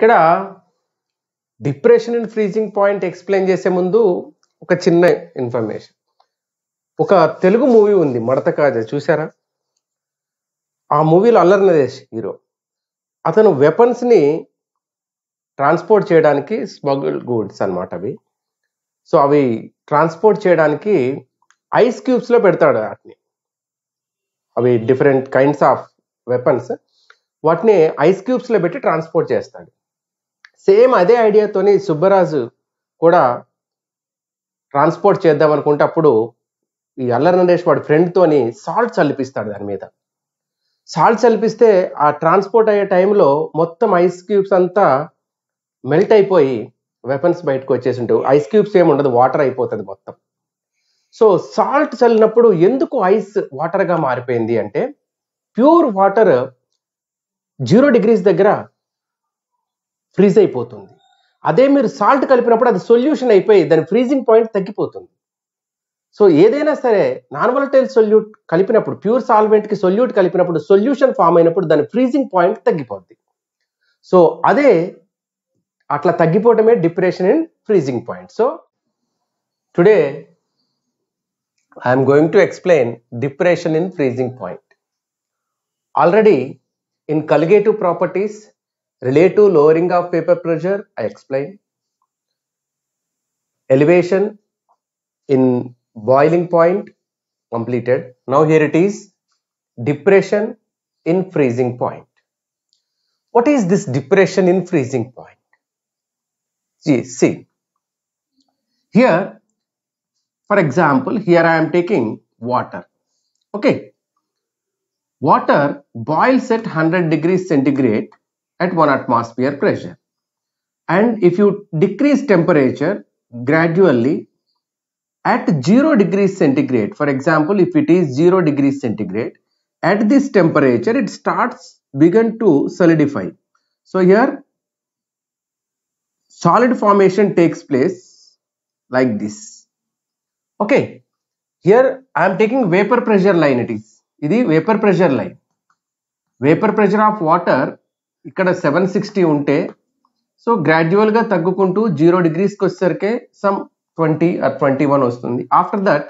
ఇక్కడ depression and freezing point explain చేసే ముందు ఒక చిన్న ఇన్ఫర్మేషన్ ఒక తెలుగు మూవీ ఉంది మడత కాజ చూసారా ఆ మూవీలో అల్లర్ నరేష్ హీరో అతను వెపన్స్ని ట్రాన్స్పోర్ట్ చేయడానికి స్మగుల్ గూడ్స్ అనమాట అవి సో అవి ట్రాన్స్పోర్ట్ చేయడానికి ఐస్ క్యూబ్స్లో పెడతాడు వాటిని అవి డిఫరెంట్ కైండ్స్ ఆఫ్ వెపన్స్ వాటిని ఐస్ క్యూబ్స్లో పెట్టి ట్రాన్స్పోర్ట్ చేస్తాడు సేమ్ అదే ఐడియాతోని సుబ్బరాజు కూడా ట్రాన్స్పోర్ట్ చేద్దాం అనుకుంటే అప్పుడు ఈ అల్లర్ నరేష్ వాడి ఫ్రెండ్తోని సాల్ట్ చల్లిపిస్తాడు దాని మీద సాల్ట్ చల్లిపిస్తే ఆ ట్రాన్స్పోర్ట్ అయ్యే టైంలో మొత్తం ఐస్ క్యూబ్స్ అంతా మెల్ట్ అయిపోయి వెపన్స్ బయటకు వచ్చేసి ఉంటాయి ఐస్ క్యూబ్స్ ఏమి ఉండదు వాటర్ అయిపోతుంది మొత్తం సో సాల్ట్ చల్లినప్పుడు ఎందుకు ఐస్ వాటర్గా మారిపోయింది అంటే ప్యూర్ వాటర్ జీరో డిగ్రీస్ దగ్గర ఫ్రీజ్ అయిపోతుంది అదే మీరు సాల్ట్ కలిపినప్పుడు అది సొల్యూషన్ అయిపోయి దాని ఫ్రీజింగ్ పాయింట్ తగ్గిపోతుంది సో ఏదైనా సరే నాన్ వాలటైల్ సొల్యూట్ కలిపినప్పుడు ప్యూర్ సాల్వెంట్కి సొల్యూట్ కలిపినప్పుడు సొల్యూషన్ ఫామ్ అయినప్పుడు దాని ఫ్రీజింగ్ పాయింట్ తగ్గిపోద్ది సో అదే అట్లా తగ్గిపోవటమే depression in freezing point so today I'm going to explain depression in freezing point already in colligative properties Relate to lowering of paper pressure, I explain. Elevation in boiling point completed. Now here it is depression in freezing point. What is this depression in freezing point? See, see. here, for example, here I am taking water. Okay. Water boils at 100 degrees centigrade at 1 atmosphere pressure. And if you decrease temperature gradually at 0 degrees centigrade, for example, if it is 0 degrees centigrade, at this temperature it starts begin to solidify. So here solid formation takes place like this. Okay, here I am taking vapor pressure line it is. It is vapor pressure line. Vapor pressure of water ఇక్కడ seven sixty ఉంటే so గ్రాడ్యువల్గా తగ్గుకుంటూ జీరో డిగ్రీస్కి వచ్చేసరికి some twenty or twenty one వస్తుంది after that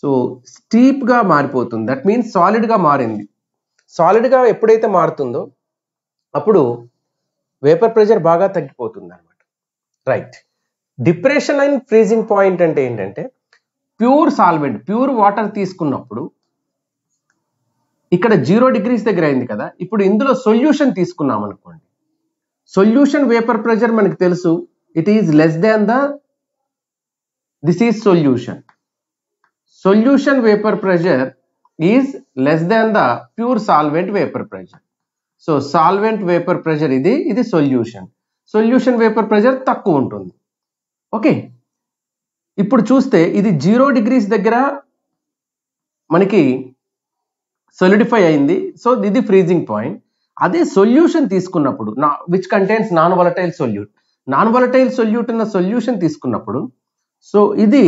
so స్టీప్గా మారిపోతుంది దట్ మీన్స్ సాలిడ్గా మారింది సాలిడ్గా ఎప్పుడైతే మారుతుందో అప్పుడు వేపర్ ప్రెషర్ బాగా తగ్గిపోతుంది అనమాట right depression and freezing point అంటే ఏంటంటే ప్యూర్ సాల్వెంట్ ప్యూర్ వాటర్ తీసుకున్నప్పుడు ఇక్కడ జీరో డిగ్రీస్ దగ్గర అయింది కదా ఇప్పుడు ఇందులో సొల్యూషన్ తీసుకున్నాం అనుకోండి సొల్యూషన్ వేపర్ ప్రెషర్ మనకు తెలుసు it is less than the this is solution solution vapour pressure is less than the pure solvent vapour pressure so solvent vapour pressure ఇది ఇది సొల్యూషన్ సొల్యూషన్ వేపర్ ప్రెషర్ తక్కువ ఉంటుంది okay ఇప్పుడు చూస్తే ఇది zero degrees దగ్గర మనకి సొలిడిఫై అయింది సో ఇది ఫ్రీజింగ్ పాయింట్ అదే సొల్యూషన్ తీసుకున్నప్పుడు నా which contains non volatile solute non volatile solute ఉన్న సొల్యూషన్ తీసుకున్నప్పుడు సో ఇది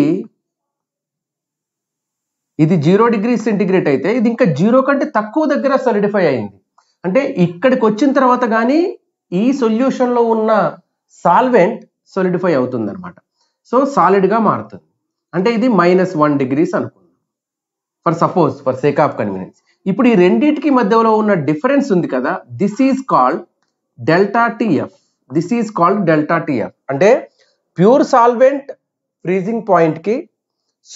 ఇది జీరో డిగ్రీ సెంటిగ్రేట్ అయితే ఇది ఇంకా జీరో కంటే తక్కువ దగ్గర సొలిడిఫై అయింది అంటే ఇక్కడికి వచ్చిన తర్వాత కానీ ఈ సొల్యూషన్లో ఉన్న సాల్వెంట్ సొలిడిఫై అవుతుంది అనమాట సో సాలిడ్గా మారుతుంది అంటే ఇది మైనస్ వన్ డిగ్రీస్ అనుకుందాం for suppose for sake of convenience ఇప్పుడు ఈ రెండింటికి మధ్యలో ఉన్న డిఫరెన్స్ ఉంది కదా this is called delta TF this is called delta TF అంటే ప్యూర్ సాల్వెంట్ ఫ్రీజింగ్ పాయింట్కి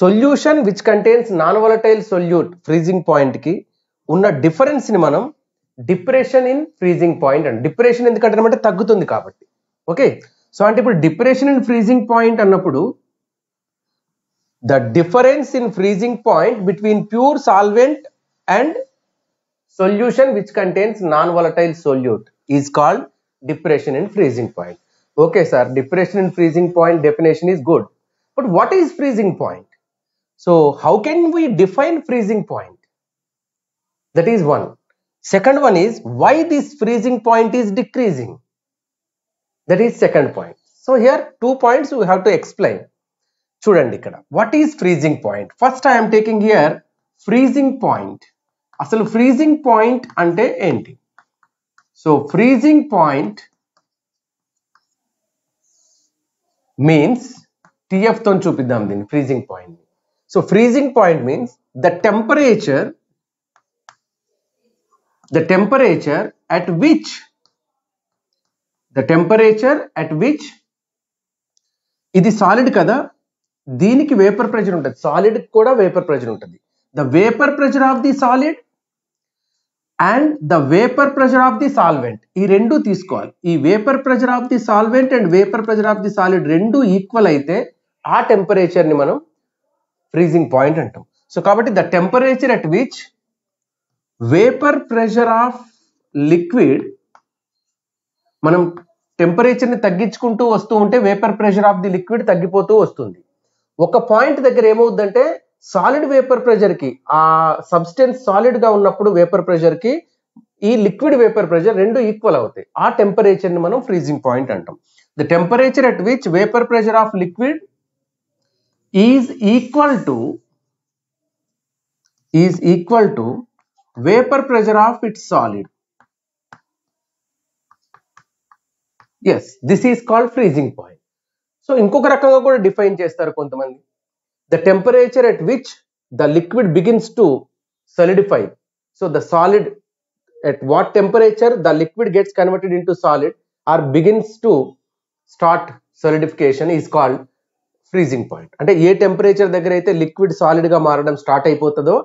solution which contains non volatile solute freezing పాయింట్కి ఉన్న డిఫరెన్స్ని మనం డిప్రెషన్ ఇన్ ఫ్రీజింగ్ పాయింట్ అండి డిప్రెషన్ ఎందుకంటే తగ్గుతుంది కాబట్టి ఓకే సో అంటే ఇప్పుడు డిప్రెషన్ ఇన్ ఫ్రీజింగ్ పాయింట్ అన్నప్పుడు the difference in freezing point between pure solvent and solution which contains non-volatile solute is called depression and freezing point. Okay sir, depression and freezing point definition is good. But what is freezing point? So how can we define freezing point? That is one. Second one is why this freezing point is decreasing. That is second point. So here two points we have to explain. చూడండి ఇక్కడ What is freezing freezing point first I'm taking here freezing అసలు freezing point అంటే ఏంటి so freezing point means తో చూపిద్దాం దీన్ని freezing point so freezing point means the temperature the temperature at which the temperature at which ఇది solid కదా దీనికి vapour pressure ఉంటుంది సాలిడ్ కూడా వేపర్ ప్రెజర్ ఉంటుంది the vapour pressure of the solid and the vapour pressure of the solvent ఈ రెండు తీసుకోవాలి ఈ vapour pressure of the solvent and vapour pressure of the solid రెండు ఈక్వల్ అయితే ఆ టెంపరేచర్ని మనం ఫ్రీజింగ్ పాయింట్ అంటాం సో కాబట్టి the temperature at which vapour pressure of liquid మనం టెంపరేచర్ని తగ్గించుకుంటూ వస్తూ ఉంటే vapour pressure of the liquid తగ్గిపోతూ వస్తుంది ఒక పాయింట్ దగ్గర ఏమవుద్దంటే సాలిడ్ వేపర్ ప్రెషర్కి ఆ సబ్స్టెన్స్ సాలిడ్గా ఉన్నప్పుడు వేపర్ ప్రెషర్కి ఈ లిక్విడ్ వేపర్ ప్రెషర్ రెండు ఈక్వల్ అవుతాయి ఆ టెంపరేచర్ని మనం ఫ్రీజింగ్ పాయింట్ అంటాం the temperature at which vapour pressure of liquid is equal to is equal to vapour pressure of its solid as this is called freezing point so ఇంకొక రకంగా కూడా define చేస్తారు కొంతమంది the temperature at which the liquid begins to solidify so the solid at what temperature the liquid gets converted into solid are begins to start solidification is called freezing point అంటే ఏ temperature దగ్గర అయితే liquid solid గా మారడం start అయిపోతుందో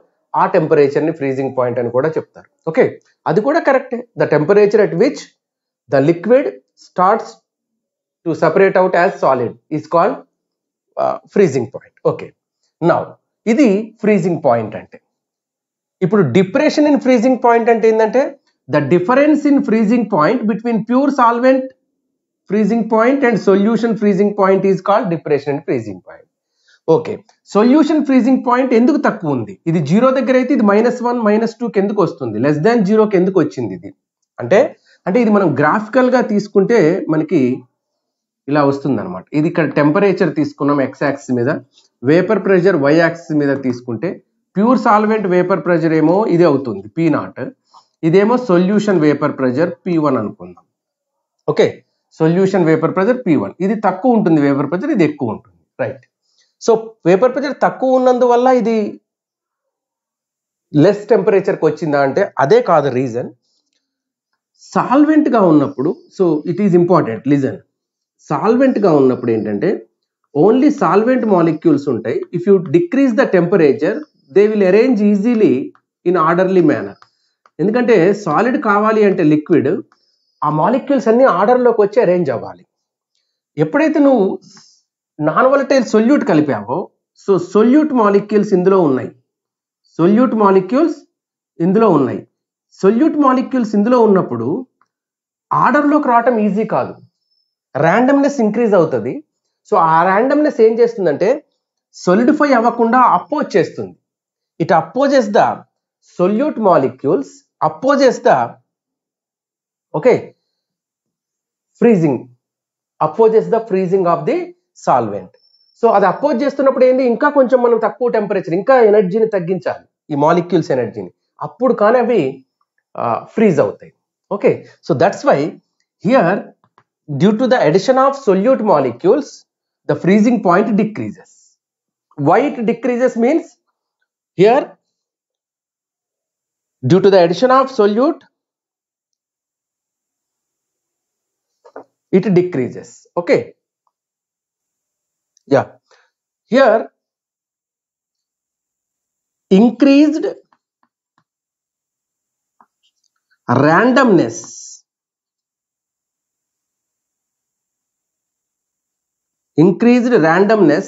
ఆ temperature ని freezing point అని కూడా చెప్తారు ఓకే అది కూడా కరెక్టే the temperature at which the liquid starts to separate out as solid is called freezing point okay నా ఇది ఫ్రీజింగ్ పాయింట్ అంటే ఇప్పుడు డిప్రెషన్ ఇన్ ఫ్రీజింగ్ పాయింట్ అంటే ఏంటంటే the difference in freezing point between pure solvent freezing point and solution freezing point is called depression and freezing point okay solution freezing point ఎందుకు తక్కువ ఉంది ఇది జీరో దగ్గర అయితే ఇది మైనస్ వన్ మైనస్ టూకి ఎందుకు వస్తుంది లెస్ దాన్ జీరోకి ఎందుకు వచ్చింది ఇది అంటే అంటే ఇది మనం గ్రాఫికల్గా తీసుకుంటే మనకి ఇలా వస్తుందన్నమాట ఇది ఇక్కడ టెంపరేచర్ తీసుకున్నాం ఎక్స్ యాక్సిస్ మీద వేపర్ ప్రెషర్ వై యాక్సిస్ మీద తీసుకుంటే ప్యూర్ సాల్వెంట్ వేపర్ ప్రెషర్ ఏమో ఇది అవుతుంది పీ నాట్ ఇదేమో solution vapour pressure P one అనుకుందాం okay solution vapour pressure P one ఇది తక్కువ ఉంటుంది వేపర్ ప్రెషర్ ఇది ఎక్కువ ఉంటుంది రైట్ సో వేపర్ ప్రెషర్ తక్కువ ఉన్నందువల్ల ఇది లెస్ టెంపరేచర్కి వచ్చిందా అంటే అదే కాదు రీజన్ సాల్వెంట్గా ఉన్నప్పుడు so it is important listen సాల్వెంట్గా ఉన్నప్పుడు ఏంటంటే ఓన్లీ సాల్వెంట్ మాలిక్యూల్స్ ఉంటాయి if you decrease the temperature they will arrange easily in orderly manner ఎందుకంటే సాలిడ్ కావాలి అంటే లిక్విడ్ ఆ మాలిక్యూల్స్ అన్నీ ఆర్డర్లోకి వచ్చి అరేంజ్ అవ్వాలి ఎప్పుడైతే నువ్వు నాన్ వాలటైల్ సొల్యూట్ కలిపావో సో సొల్యూట్ మాలిక్యూల్స్ ఇందులో ఉన్నాయి సొల్యూట్ మాలిక్యూల్స్ ఇందులో ఉన్నాయి సొల్యూట్ మాలిక్యూల్స్ ఇందులో ఉన్నప్పుడు ఆర్డర్లోకి రావటం ఈజీ కాదు ర్యాండమ్నెస్ ఇంక్రీజ్ అవుతుంది సో ఆ ర్యాండమ్నెస్ ఏం చేస్తుందంటే సొలిడిఫై అవ్వకుండా అపోజ్ చేస్తుంది it opposes the solute molecules opposes the okay freezing opposes the freezing of the solvent so అది అపోజ్ చేస్తున్నప్పుడు ఏంది ఇంకా కొంచెం మనం తక్కువ టెంపరేచర్ ఇంకా ఎనర్జీని తగ్గించాలి ఈ మాలిక్యూల్స్ ఎనర్జీని అప్పుడు కానీ అవి ఫ్రీజ్ అవుతాయి okay so that's why here due to the addition of solute molecules, the freezing point decreases. Why it decreases means here due to the addition of solute it decreases okay yeah here increased randomness increased randomness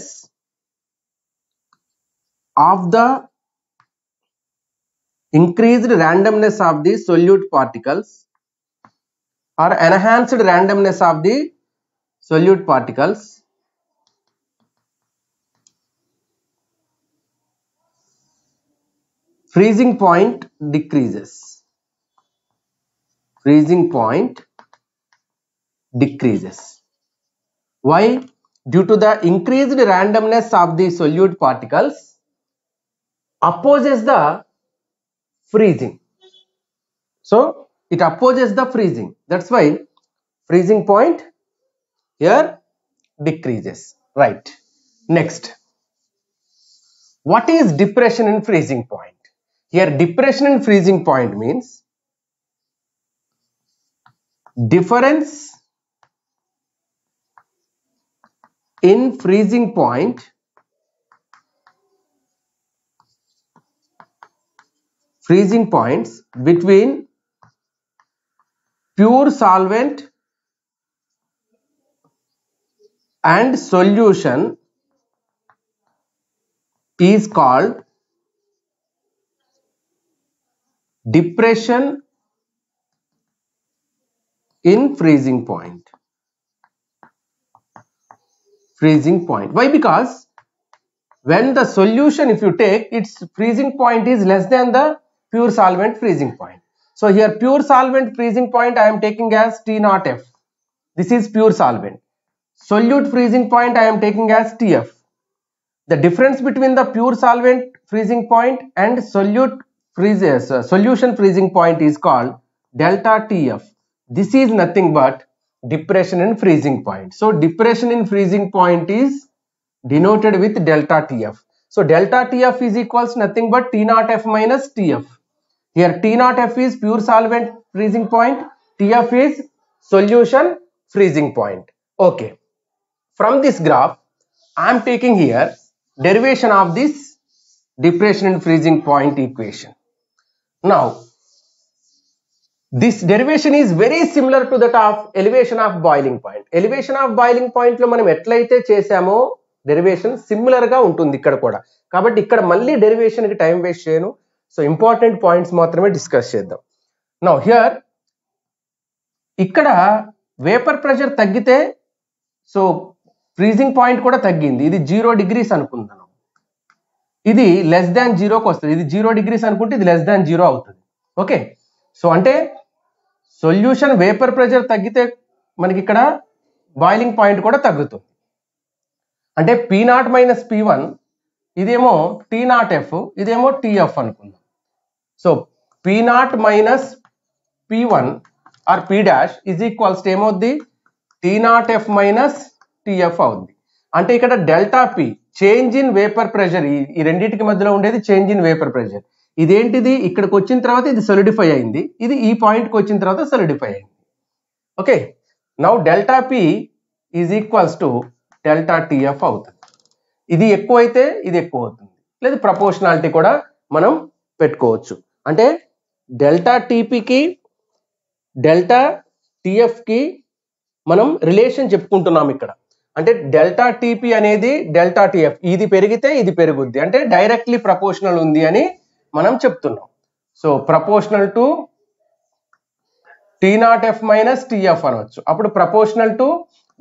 of the increased randomness of the solute particles or enhanced randomness of the solute particles freezing point decreases freezing point decreases why due to the increased randomness of the solute particles opposes the freezing. So it opposes the freezing. That's why freezing point here decreases. Right. Next. What is depression in freezing point? Here depression in freezing point means difference in freezing point freezing points between pure solvent and solution is called depression in freezing point freezing point why because when the solution if you take its freezing point is less than the pure solvent freezing point so here pure solvent freezing point i am taking as t naught f this is pure solvent solute freezing point i am taking as tf the difference between the pure solvent freezing point and solute freezes uh, solution freezing point is called delta tf this is nothing but depression and freezing point. So depression in freezing point is denoted with delta Tf. So delta Tf is equals nothing but T naught F minus Tf. Here T naught F is pure solvent freezing point. Tf is solution freezing point. Okay. From this graph, I am taking here derivation of this depression and freezing point equation. Now, this derivation is very similar to that of elevation of boiling point elevation of boiling point లో మనం ఎట్లయితే చేసామో derivation similar గా ఉంటుంది ఇక్కడ కూడా కాబట్టి ఇక్కడ మళ్ళీ డెరివేషన్ కి టైం వేస్ట్ చేయను సో ఇంపార్టెంట్ పాయింట్స్ మాత్రమే డిస్కస్ చేద్దాం నౌ హియర్ ఇక్కడ వేపర్ ప్రెషర్ తగ్గితే సో ఫ్రీజింగ్ పాయింట్ కూడా తగ్గింది ఇది జీరో డిగ్రీస్ అనుకుందాం ఇది లెస్ దాన్ జీరోకి వస్తుంది ఇది జీరో డిగ్రీస్ అనుకుంటే ఇది లెస్ దాన్ జీరో అవుతుంది ఓకే సో అంటే సొల్యూషన్ వేపర్ ప్రెషర్ తగ్గితే మనకి ఇక్కడ బాయిలింగ్ పాయింట్ కూడా తగ్గుతుంది అంటే P naught minus P one ఇదేమో టి నాట్ ఎఫ్ ఇదేమో టిఎఫ్ అనుకుందాం so P naught minus P one or P dash is equals ఏమవుద్ది T naught F minus T F అవుద్ది అంటే ఇక్కడ delta P change in vapour pressure ఈ రెండింటికి మధ్యలో ఉండేది చేంజ్ ఇన్ వేపర్ ప్రెషర్ ఇదేంటిది ఇక్కడికి వచ్చిన తర్వాత ఇది సొలిడిఫై అయింది ఇది ఈ పాయింట్కి వచ్చిన తర్వాత సొలిడిఫై అయింది okay now delta P is equals to delta T F అవుతుంది ఇది ఎక్కువైతే ఇది ఎక్కువ అవుతుంది లేదు ప్రపోర్షనాలిటీ కూడా మనం పెట్టుకోవచ్చు అంటే డెల్టా టీపీకి డెల్టా టిఎఫ్కి మనం రిలేషన్ చెప్పుకుంటున్నాం ఇక్కడ అంటే డెల్టా టీపీ అనేది డెల్టా టిఎఫ్ ఇది పెరిగితే ఇది పెరుగుద్ది అంటే డైరెక్ట్లీ ప్రపోర్షనల్ ఉంది అని మనం చెప్తున్నాం so proportional to T naught F minus T F అనవచ్చు అప్పుడు ప్రపోర్షనల్ టు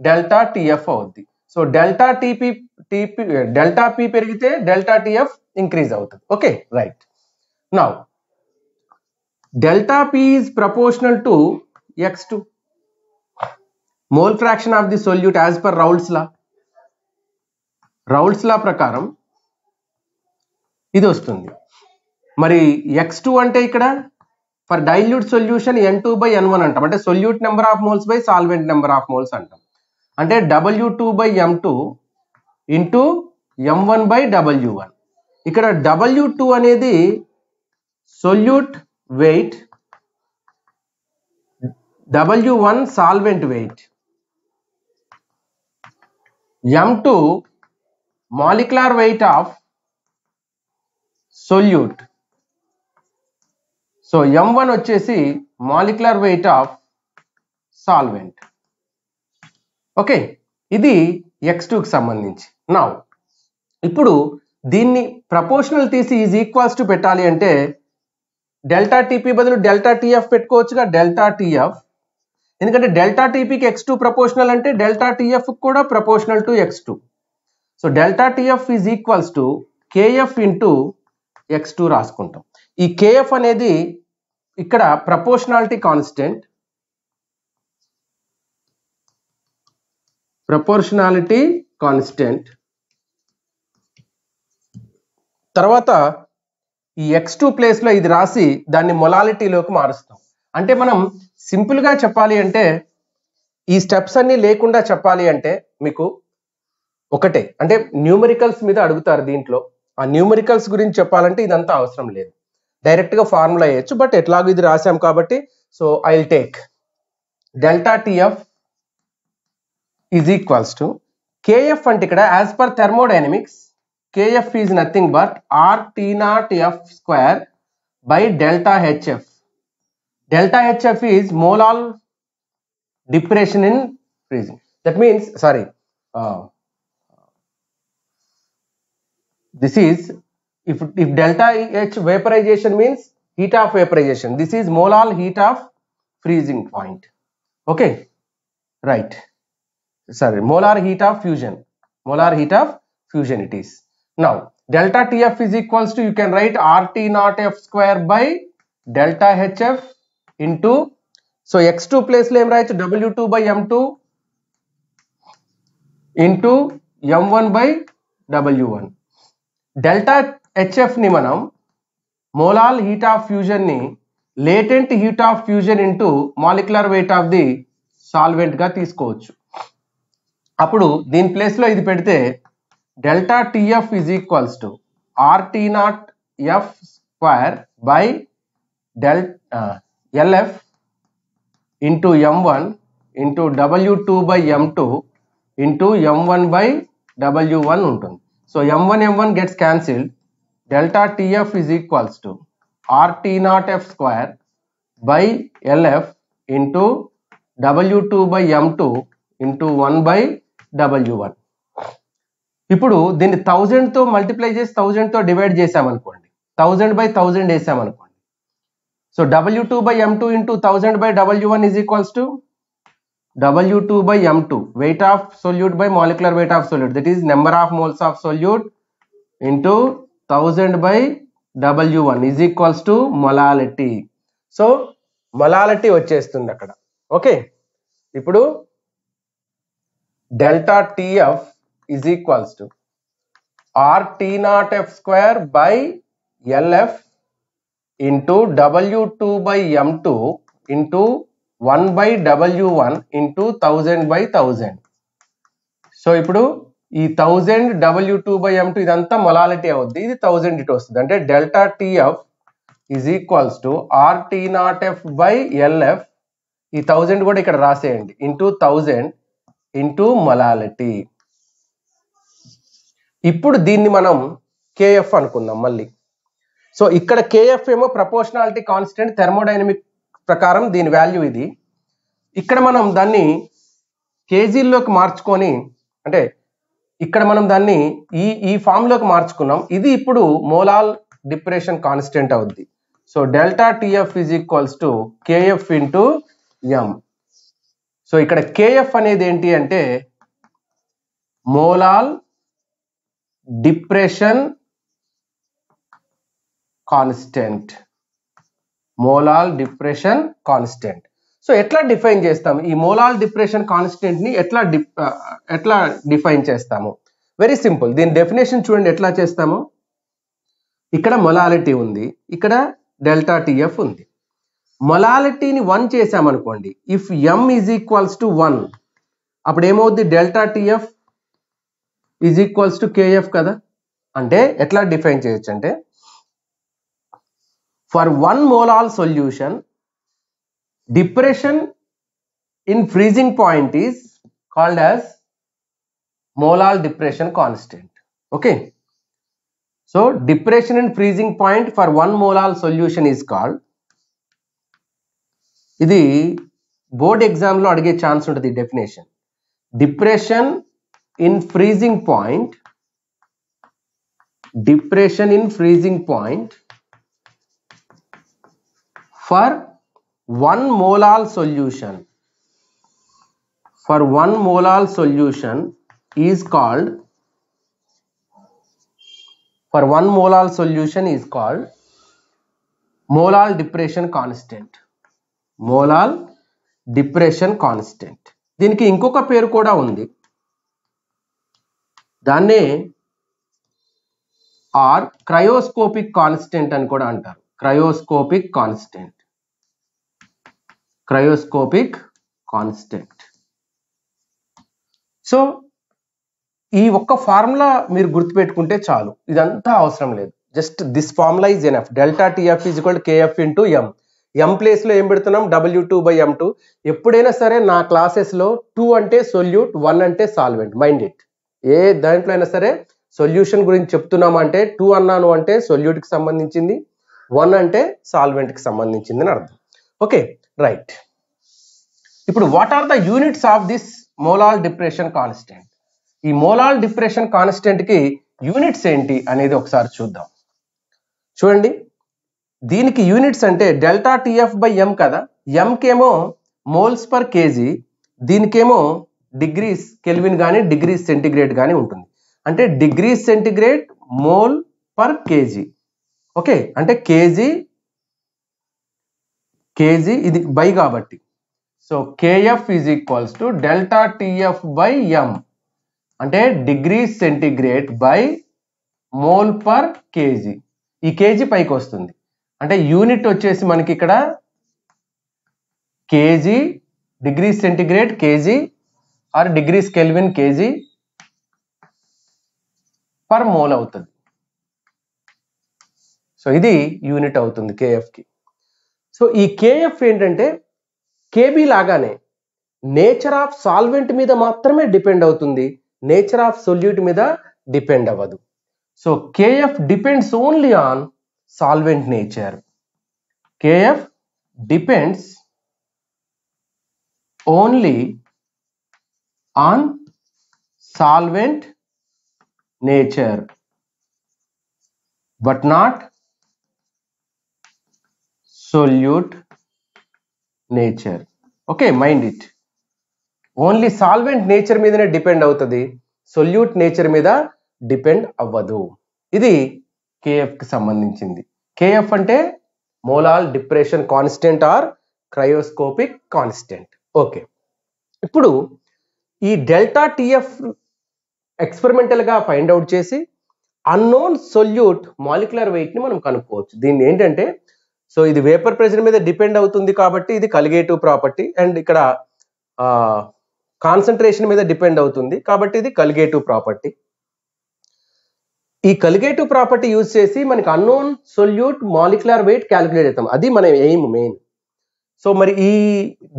డెల్టా టీఎఫ్ అవుద్ది so delta T P T P delta P పెరిగితే డెల్టా టీఎఫ్ ఇంక్రీజ్ అవుతుంది okay right now delta P is proportional to X two mole fraction of the solute as per Raoult's law Raoult's law ప్రకారం ఇది వస్తుంది మరి X two అంటే ఇక్కడ for dilute solution N two by N one అంటాం అంటే solute number of moles by solvent number of moles అంటాం అంటే W two by M two into M one by W one ఇక్కడ డబ్ల్యూ టూ అనేది solute weight W one solvent weight M two molecular weight of solute so M one వచ్చేసి molecular weight of solvent okay ఇది X టూకి సంబంధించి నా ఇప్పుడు దీన్ని proportional తీసి ఈజ్ ఈక్వల్స్ టు పెట్టాలి అంటే డెల్టా టీపీ బదులు డెల్టా టీఎఫ్ పెట్టుకోవచ్చుగా డెల్టా టీఎఫ్ ఎందుకంటే డెల్టా టీపీకి ఎక్స్ టూ ప్రపోర్షనల్ అంటే డెల్టా టీఎఫ్ కూడా proportional to X two so delta TF is equals to KF into X two రాసుకుంటాం ఈ కేఎఫ్ అనేది ఇక్కడ ప్రపోర్షనాలిటీ కాన్స్టెంట్ ప్రపోర్షనాలిటీ కాన్స్టెంట్ తర్వాత ఈ ఎక్స్ టూ ప్లేస్లో ఇది రాసి దాన్ని మొలాలిటీలోకి మారుస్తాం అంటే మనం సింపుల్గా చెప్పాలి అంటే ఈ స్టెప్స్ అన్నీ లేకుండా చెప్పాలి అంటే మీకు ఒకటే అంటే న్యూమరికల్స్ మీద అడుగుతారు దీంట్లో ఆ న్యూమరికల్స్ గురించి చెప్పాలంటే ఇదంతా అవసరం లేదు డైరెక్ట్గా ఫార్ములా వేయచ్చు బట్ ఎట్లాగో ఇది రాశాం కాబట్టి so I will take delta TF is equals to K F అంటే ఇక్కడ as per thermodynamics K F is nothing but R T naught F square by delta H F delta H F is molal depression in freezing that means sorry this is if, if delta H vaporization means heat of vaporization. This is molar heat of freezing point. Okay, right. Sorry, molar heat of fusion. Molar heat of fusion it is. Now, delta TF is equals to, you can write RT naught F square by delta HF into, so X2 place name write W2 by M2 into M1 by W1. Delta హెచ్ఎఫ్ని మనం molal heat of ఫ్యూజన్ని latent heat of fusion into molecular weight of the సాల్వెంట్గా తీసుకోవచ్చు అప్పుడు దీని ప్లేస్లో ఇది పెడితే delta TF is equals to R T naught F square by del L F into M one into W two by M two into M one by W one ఉంటుంది so M one M one gets cancelled delta tf is equals to rt naught f square by lf into w2 by m2 into 1 by w1 ఇప్పుడు దీన్ని థౌజండ్తో multiply చేసి థౌజండ్తో divide చేసామనుకోండి thousand by thousand వేసామనుకోండి so W two by M two into thousand by W one is equals to W two by M two weight of solute by molecular weight of solute that is number of moles of solute into thousand by W one is equals to molality so molality వచ్చేస్తుంది అక్కడ okay ఇప్పుడు delta TF is equals to R T naught F square by L F into W two by M two into one by W one into thousand by thousand so ఇప్పుడు ఈ thousand W two by M two ఇదంతా molality అవుద్ది ఇది thousand ఇటు వస్తుంది అంటే delta TF is equals to R T naught F by L F ఈ thousand కూడా ఇక్కడ రాసేయండి ఇంటూ థౌజండ్ ఇంటూ మొలాలిటీ ఇప్పుడు దీన్ని మనం కేఎఫ్ అనుకుందాం మళ్ళీ సో ఇక్కడ కేఎఫ్ ఏమో ప్రపోర్షనాలిటీ కాన్స్టెంట్ థెర్మోడైనమిక్ ప్రకారం దీని వాల్యూ ఇది ఇక్కడ మనం దాన్ని కేజీల్లోకి మార్చుకొని అంటే ఇక్కడ మనం దాన్ని ఈ ఈ ఫామ్లోకి మార్చుకున్నాం ఇది ఇప్పుడు మోలాల్ డిప్రెషన్ కాన్స్టెంట్ అవుద్ది so delta TF is equals to KF into M so ఇక్కడ కేఎఫ్ అనేది ఏంటి అంటే molal depression constant molal depression constant so ఎట్లా డిఫైన్ చేస్తాము ఈ మోలాల్ డిప్రెషన్ కాన్స్టెంట్ని ఎట్లా డి ఎట్లా డిఫైన్ చేస్తాము వెరీ సింపుల్ దీని డెఫినేషన్ చూడండి ఎట్లా చేస్తాము ఇక్కడ మొలాలిటీ ఉంది ఇక్కడ డెల్టా టిఎఫ్ ఉంది మొలాలిటీని వన్ చేసామనుకోండి if M is equals to one అప్పుడు ఏమవుద్ది delta TF is equals to K F కదా అంటే ఎట్లా డిఫైన్ చేయొచ్చు అంటే for one molal solution depression in freezing point is called as molar depression constant okay so depression in freezing point for one molar solution is called idi board exam lo adige chance untadi definition depression in freezing point depression in freezing point for one molal solution for one molal solution is called for one molal solution is called molal depression constant molal depression constant దీనికి ఇంకొక పేరు కూడా ఉంది దాన్నే are cryoscopic constant అని కూడా అంటారు cryoscopic constant cryoscopic constant so ఈ ఒక్క ఫార్ములా మీరు గుర్తుపెట్టుకుంటే చాలు ఇదంతా అవసరం లేదు just this formula is N F delta TF is equal KF into M M ప్లేస్లో ఏం పెడుతున్నాం W two by M two ఎప్పుడైనా సరే నా క్లాసెస్లో టూ అంటే సొల్యూట్ వన్ అంటే సాల్వెంట్ మైండ్ ఇట్ ఏ దాంట్లో అయినా సరే సొల్యూషన్ గురించి చెప్తున్నాం అంటే టూ అన్నాను అంటే సొల్యూట్కి సంబంధించింది వన్ అంటే సాల్వెంట్కి సంబంధించింది అని అర్థం ఓకే రైట్ ఇప్పుడు what are the units of this molal depression constant ఈ మోలాల్ డిప్రెషన్ కి యూనిట్స్ ఏంటి అనేది ఒకసారి చూద్దాం చూడండి దీనికి యూనిట్స్ అంటే డెల్టా టిఎఫ్ బై ఎం కదా ఎంకేమో మోల్స్ పర్ కేజీ దీనికేమో డిగ్రీస్ కెల్విన్ కానీ డిగ్రీస్ సెంటిగ్రేడ్ కానీ ఉంటుంది అంటే degree centigrade mole per K G okay అంటే కేజీ కేజీ ఇది బై కాబట్టి so K F is equals to delta T F by M అంటే degree centigrade by mole per K G ఈ కేజీ పైకి వస్తుంది అంటే యూనిట్ వచ్చేసి మనకి ఇక్కడ K G degree centigrade K G or degree kelvin K G per mole అవుతుంది సో ఇది యూనిట్ అవుతుంది కేఎఫ్కి సో ఈ కేఎఫ్ ఏంటంటే కేబీ లాగానే నేచర్ ఆఫ్ సాల్వెంట్ మీద మాత్రమే డిపెండ్ అవుతుంది నేచర్ ఆఫ్ సొల్యూట్ మీద డిపెండ్ అవ్వదు so K F depends only on solvent nature K F depends only on solvent nature but not solute nature okay mind it only solvent nature మీదనే depend అవుతుంది solute nature మీద depend అవ్వదు ఇది కేఎఫ్కి సంబంధించింది K F అంటే molal depression constant or cryoscopic constant okay ఇప్పుడు ఈ డెల్టా టిఎఫ్ ఎక్స్పెరిమెంటల్గా ఫైండ్ అవుట్ చేసి అన్నోన్ సొల్యూట్ మాలిక్యులర్ వెయిట్ని మనం కనుక్కోవచ్చు దీన్ని ఏంటంటే సో ఇది వేపర్ ప్రెషర్ మీద డిపెండ్ అవుతుంది కాబట్టి ఇది కలిగేటివ్ ప్రాపర్టీ అండ్ ఇక్కడ కాన్సన్ట్రేషన్ మీద డిపెండ్ అవుతుంది కాబట్టి ఇది కలిగేటివ్ ప్రాపర్టీ ఈ కలిగేటివ్ ప్రాపర్టీ యూజ్ చేసి మనకి unknown solute molecular weight calculate అవుతాం అది మన ఎయిమ్ మెయిన్ సో మరి ఈ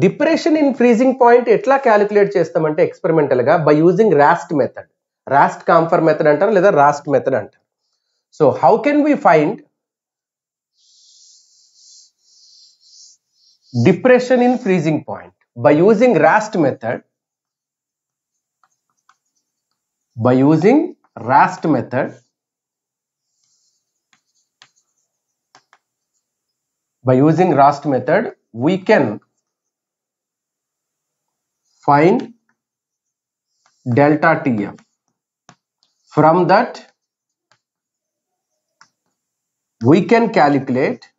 డిప్రెషన్ ఇన్ ఫ్రీజింగ్ పాయింట్ ఎట్లా క్యాలిక్యులేట్ చేస్తామంటే ఎక్స్పెరిమెంటల్గా by using Rast method Rast camphor method అంటారు లేదా రాస్ట్ మెథడ్ అంటారు so how can we find depression in freezing point by using rast method by using rast method by using rast method we can find delta tf from that we can calculate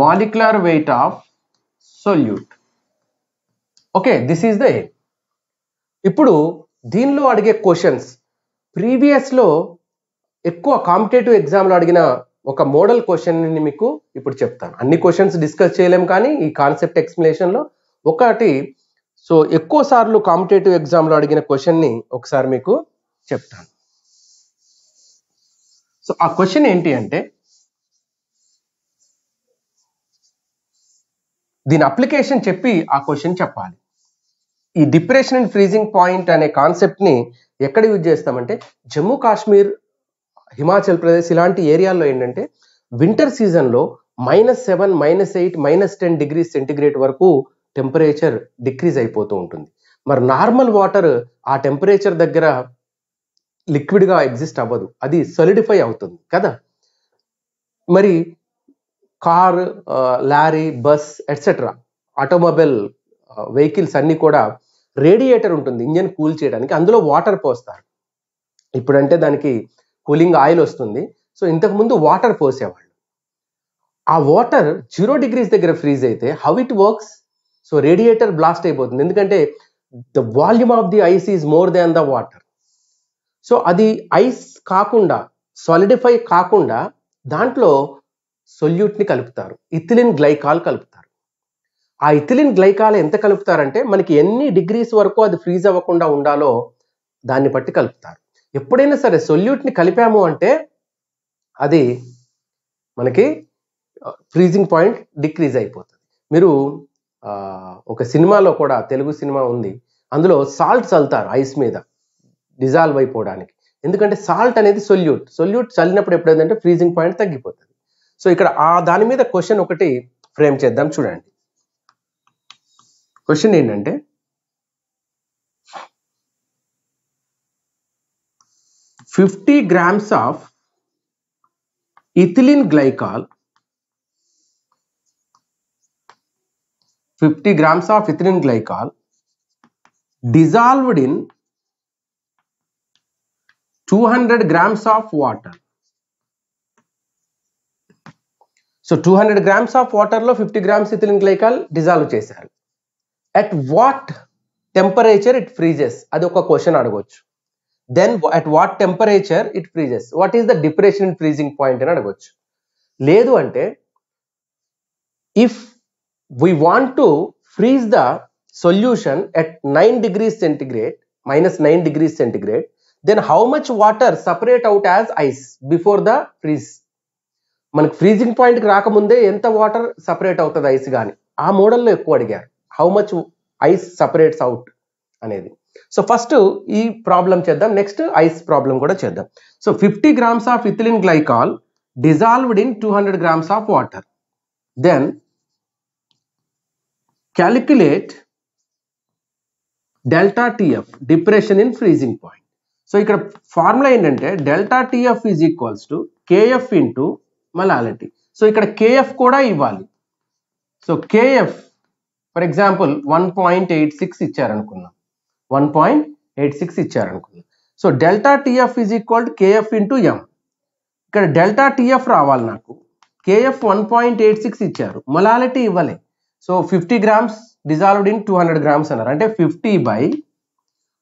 molecular weight of solute okay this is the a ఇప్పుడు దీనిలో అడిగే questions ప్రీవియస్లో ఎక్కువ competitive ఎగ్జామ్లో అడిగిన ఒక model క్వశ్చన్ని మీకు ఇప్పుడు చెప్తాను అన్ని క్వశ్చన్స్ డిస్కస్ చేయలేము కానీ ఈ కాన్సెప్ట్ ఎక్స్ప్లెనేషన్లో ఒకటి సో ఎక్కువ సార్లు కాంపిటేటివ్ ఎగ్జామ్లో అడిగిన క్వశ్చన్ని ఒకసారి మీకు చెప్తాను సో ఆ క్వశ్చన్ ఏంటి అంటే దీని అప్లికేషన్ చెప్పి ఆ క్వశ్చన్ చెప్పాలి ఈ డిప్రెషన్ అండ్ ఫ్రీజింగ్ పాయింట్ అనే కాన్సెప్ట్ని ఎక్కడ యూజ్ చేస్తామంటే జమ్మూ కాశ్మీర్ హిమాచల్ ప్రదేశ్ ఇలాంటి ఏరియాల్లో ఏంటంటే వింటర్ సీజన్లో minus seven minus eight minus ten degree centigrade వరకు టెంపరేచర్ డిక్రీజ్ అయిపోతూ ఉంటుంది మరి నార్మల్ వాటర్ ఆ టెంపరేచర్ దగ్గర లిక్విడ్గా ఎగ్జిస్ట్ అవ్వదు అది సొలిడిఫై అవుతుంది కదా మరి car lorry bus etcetera automobile vehicles అన్నీ కూడా రేడియేటర్ ఉంటుంది ఇంజన్ కూల్ చేయడానికి అందులో వాటర్ పోస్తారు ఇప్పుడంటే దానికి కూలింగ్ ఆయిల్ వస్తుంది సో ఇంతకుముందు వాటర్ పోసేవాళ్ళు ఆ వాటర్ జీరో డిగ్రీస్ దగ్గర ఫ్రీజ్ అయితే how it works so radiator blast అయిపోతుంది ఎందుకంటే the volume of the ice is more than the water so అది ఐస్ కాకుండా సాలిడిఫై కాకుండా దాంట్లో సొల్యూట్ని కలుపుతారు ఇథిలిన్ గ్లైకాల్ కలుపుతారు ఆ ఇథిలిన్ గ్లైకాల్ ఎంత కలుపుతారంటే మనకి ఎన్ని డిగ్రీస్ వరకు అది ఫ్రీజ్ అవ్వకుండా ఉండాలో దాన్ని బట్టి కలుపుతారు ఎప్పుడైనా సరే సొల్యూట్ని కలిపాము అంటే అది మనకి ఫ్రీజింగ్ పాయింట్ డిక్రీజ్ అయిపోతుంది మీరు ఒక సినిమాలో కూడా తెలుగు సినిమా ఉంది అందులో సాల్ట్ చల్లుతారు ఐస్ మీద డిజాల్వ్ అయిపోవడానికి ఎందుకంటే సాల్ట్ అనేది సొల్యూట్ సొల్యూట్ చల్లినప్పుడు ఎప్పుడైందంటే ఫ్రీజింగ్ పాయింట్ తగ్గిపోతుంది సో ఇక్కడ ఆ దాని మీద క్వశ్చన్ ఒకటి ఫ్రేమ్ చేద్దాం చూడండి క్వశ్చన్ ఏంటంటే fifty grams of ethylene glycol fifty grams of ethylene glycol dissolved in two hundred grams of water So 200 grams of water lo 50 grams ethylene glycol dissolve chesaru. At what temperature it freezes? Adi question adagochu. Then at what temperature it freezes? What is the depression freezing point ani adagochu. Ledu ante if we want to freeze the solution at 9 degrees centigrade, minus 9 degrees centigrade, then how much water separate out as ice before the freeze? మనకు freezing పాయింట్కి రాకముందే ఎంత water separate అవుతుంది ice కానీ ఆ మోడల్లో ఎక్కువ అడిగారు how much ice separates out అనేది సో ఫస్ట్ ఈ ప్రాబ్లం చేద్దాం నెక్స్ట్ ఐస్ ప్రాబ్లం కూడా చేద్దాం so fifty grams of ethylene glycol dissolved in two hundred grams of water then calculate delta TF depression in freezing point so ఇక్కడ formula ఏంటంటే delta TF is equals to KF into molality so ఇక్కడ KF కూడా ఇవ్వాలి so KF for example one point eight six ఇచ్చారనుకున్నాం one point eight six ఇచ్చారనుకున్నాం so delta TF is equal KF into M ఇక్కడ delta TF రావాలి నాకు KF one point eight six ఇచ్చారు molality ఇవ్వలే so fifty grams dissolved in two hundred grams అన్నారు అంటే fifty by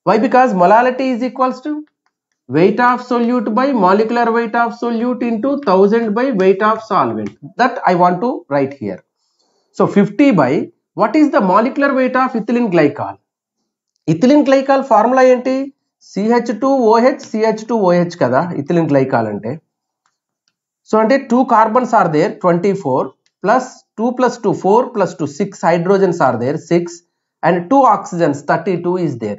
why because molality is equals to weight of solute by molecular weight of solute into 1000 by weight of solvent that I want to write here. So 50 by what is the molecular weight of ethylene glycol? Ethylene glycol formula ante ch CH2OH CH2OH kada ethylene glycol ante. So ante two carbons are there 24 plus two plus two four plus two six hydrogens are there six and two oxygens 32 is there.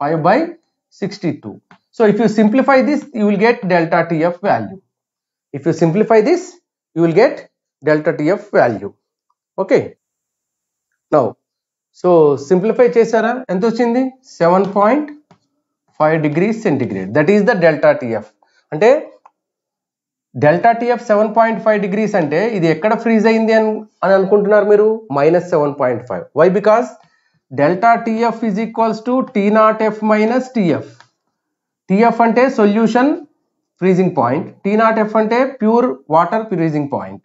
5 by 62. So if you simplify this, you will get delta TF value. If you simplify this, you will get delta TF value. Okay. Now, so simplify chesara, and chindi 7.5 degrees centigrade. That is the delta TF. And delta TF seven point five degrees అంటే ఇది ఎక్కడ freeze అయింది అని అని అనుకుంటున్నారు మీరు minus seven point five why because delta Tf is equals to T naught F minus Tf. Tf ante solution freezing point. T naught F ante pure water freezing point.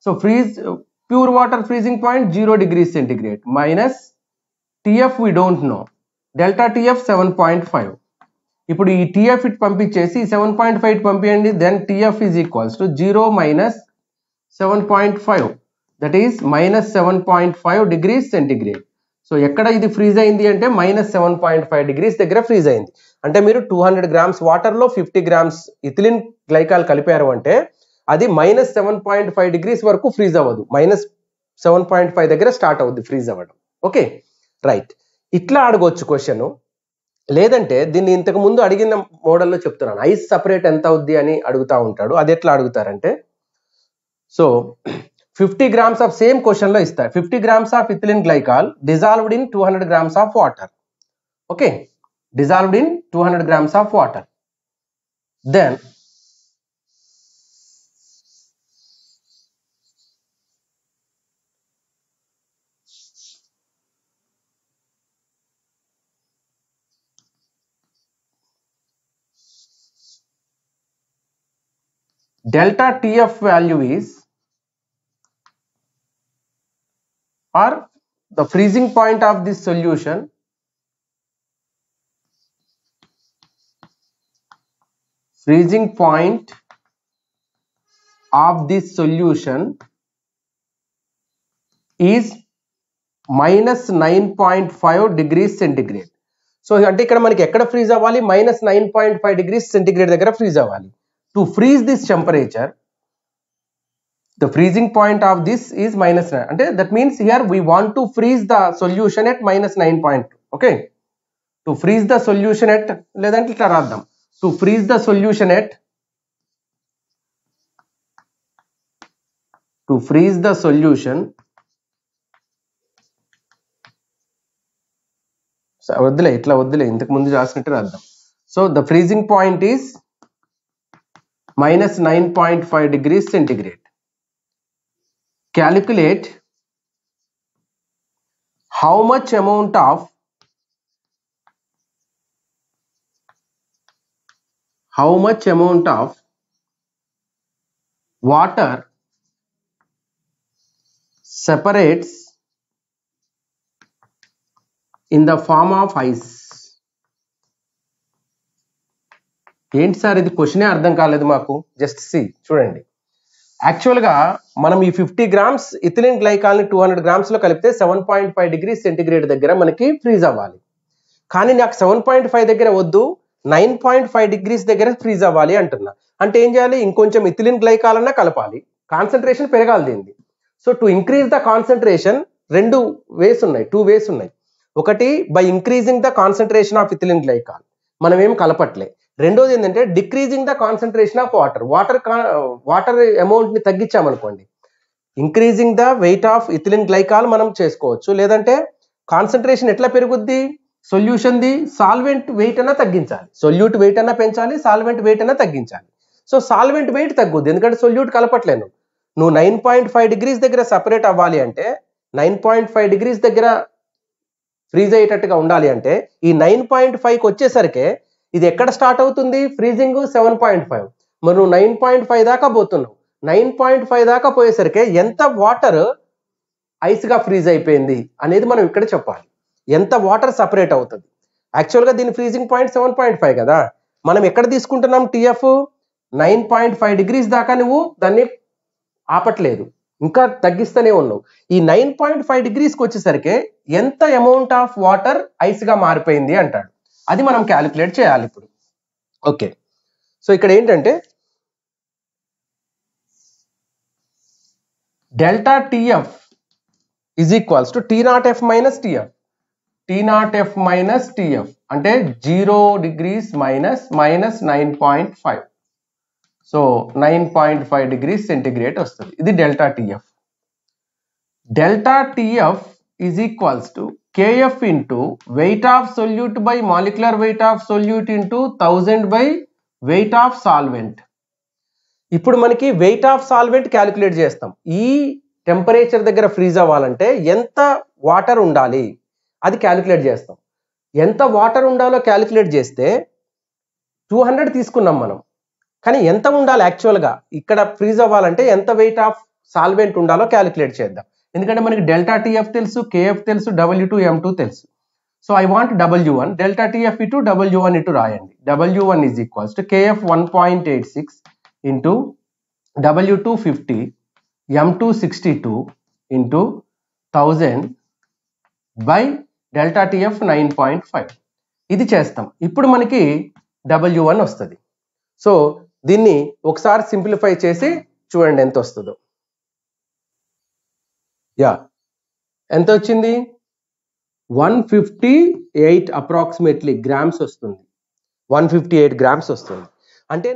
So freeze pure water freezing point 0 degrees centigrade minus Tf we don't know. Delta Tf 7.5. ఇప్పుడు ఈ TF it పంపించేసి seven point five it పంపించండి then TF is equals to zero minus 7.5 point five that is so ఎక్కడ ఇది freeze అయింది అంటే minus seven point five degrees దగ్గర freeze అయింది అంటే మీరు టూ హండ్రెడ్ గ్రామ్స్ వాటర్లో ఫిఫ్టీ గ్రామ్స్ ఇథిలిన్ గ్లైకాల్ కలిపారు అంటే అది minus seven point five degrees వరకు ఫ్రీజ్ అవ్వదు మైనస్ సెవెన్ పాయింట్ ఫైవ్ దగ్గర స్టార్ట్ అవుద్ది ఫ్రీజ్ అవ్వడం ఓకే రైట్ ఇట్లా అడగవచ్చు క్వశ్చన్ లేదంటే దీన్ని ఇంతకు ముందు అడిగిన మోడల్లో చెప్తున్నాను ఐస్ సపరేట్ ఎంత అవుద్ది అని అడుగుతా ఉంటాడు అది ఎట్లా అడుగుతారంటే so 50 grams of same question lo is 50 grams of ethylene glycol dissolved in 200 grams of water. Okay. Dissolved in 200 grams of water. Then, delta T of value is or the freezing point of this solution freezing point of this solution is minus 9.5 degrees centigrade so ante ikkada manaki ekkada freeze avali minus 9.5 degrees centigrade degara freeze avali to freeze this temperature the freezing point of this is minus 9 and that means here we want to freeze the solution at minus 9.2 okay to freeze the solution at లేదంటే ఇట్లా రాద్దాం to freeze the solution at to freeze the solution వద్దులే ఇట్లా వద్దులే ఇంతకు ముందు రాసినట్టు రాద్దాం so the freezing calculate how much amount of how much amount of water separates in the form of ice ఏంటి సార్ ఇది క్వశ్చనే అర్థం కాలేదు మాకు జస్ట్ సి చూడండి యాక్చువల్గా మనం ఈ ఫిఫ్టీ గ్రామ్స్ ఇథిలిన్ గ్లైకాల్ని టూ హండ్రెడ్ గ్రామ్స్లో కలిపితే seven point five degree centigrade దగ్గర మనకి ఫ్రీజ్ అవ్వాలి కానీ నాకు సెవెన్ పాయింట్ ఫైవ్ దగ్గర వద్దు నైన్ పాయింట్ ఫైవ్ డిగ్రీస్ దగ్గర ఫ్రీజ్ అవ్వాలి అంటున్నా అంటే ఏం చేయాలి ఇంకొంచెం ఇథిలిన్ గ్లైకాలన్నా కలపాలి కాన్సన్ట్రేషన్ పెరగాలి దీన్ని so to increase the concentration రెండు వేస్ ఉన్నాయి టూ వేస్ ఉన్నాయి ఒకటి by increasing the concentration of ethylene glycol మనం ఏం కలపట్లే రెండోది ఏంటంటే decreasing the concentration of water water water అమౌంట్ని తగ్గించామనుకోండి increasing the weight of ethylene glycol మనం చేసుకోవచ్చు లేదంటే కాన్సన్ట్రేషన్ ఎట్లా పెరుగుద్ది సొల్యూషన్ ది సాల్వెంట్ వెయిట్ అన్నా తగ్గించాలి సొల్యూట్ వెయిట్ అన్నా పెంచాలి సాల్వెంట్ వెయిట్ అన్నా తగ్గించాలి సో సాల్వెంట్ వెయిట్ తగ్గుద్ది ఎందుకంటే సొల్యూట్ కలపట్లేను నువ్వు నైన్ పాయింట్ ఫైవ్ డిగ్రీస్ దగ్గర సపరేట్ అవ్వాలి అంటే నైన్ పాయింట్ ఫైవ్ డిగ్రీస్ దగ్గర ఫ్రీజ్ అయ్యేటట్టుగా ఉండాలి అంటే ఈ నైన్ పాయింట్ ఫైవ్కి వచ్చేసరికి ఇది ఎక్కడ స్టార్ట్ అవుతుంది ఫ్రీజింగ్ సెవెన్ పాయింట్ ఫైవ్ మరి నువ్వు నైన్ పాయింట్ ఫైవ్ దాకా పోతున్నావు నైన్ పాయింట్ ఫైవ్ దాకా పోయేసరికి ఎంత వాటర్ ఐస్గా ఫ్రీజ్ అయిపోయింది అనేది మనం ఇక్కడ చెప్పాలి ఎంత వాటర్ సపరేట్ అవుతుంది యాక్చువల్గా దీని freezing point seven point five కదా మనం ఎక్కడ తీసుకుంటున్నాం TF nine point five degrees దాకా నువ్వు దాన్ని ఆపట్లేదు ఇంకా తగ్గిస్తూనే ఉన్నావు ఈ నైన్ పాయింట్ ఫైవ్ డిగ్రీస్కి వచ్చేసరికి ఎంత అమౌంట్ ఆఫ్ వాటర్ ఐస్గా మారిపోయింది అంటాడు అది మనం క్యాలిక్యులేట్ చేయాలి ఇప్పుడు ఓకే సో ఇక్కడ ఏంటంటే delta TF is equals to T naught F minus TF T naught F minus TF అంటే zero degrees minus minus nine point five so nine point five degrees centigrade వస్తుంది ఇది delta TF delta TF is equals to kf into weight of solute by molecular weight of solute into 1000 by weight of solvent. ఇప్పుడు మనకి wait of solvent calculate చేస్తాం ఈ temperature దగ్గర freeze అవ్వాలంటే ఎంత water ఉండాలి అది క్యాలిక్యులేట్ చేస్తాం ఎంత వాటర్ ఉండాలో క్యాలిక్యులేట్ చేస్తే టూ హండ్రెడ్ తీసుకున్నాం మనం కానీ ఎంత ఉండాలి యాక్చువల్గా ఇక్కడ ఫ్రీజ్ అవ్వాలంటే ఎంత వెయిట్ ఆఫ్ సాల్వెంట్ ఉండాలో క్యాలిక్యులేట్ చేద్దాం ఎందుకంటే మనకి డెల్టా టీఎఫ్ తెలుసు కేఎఫ్ తెలుసు డబ్ల్యూ టూ ఎం టూ తెలుసు so I want W one delta TF ఇటు డబ్ల్యూ వన్ ఇటు రాయండి W one is equals to KF one point eight six into W two fifty M two sixty two into thousand by delta TF nine point five ఇది చేస్తాం ఇప్పుడు మనకి W one వస్తుంది so దీన్ని ఒకసారి simplify చేసి చూడండి ఎంత వస్తుందో యా ఎంత వచ్చింది one fifty eight approximately grams వస్తుంది వన్ ఫిఫ్టీ ఎయిట్ గ్రామ్స్ వస్తుంది అంటే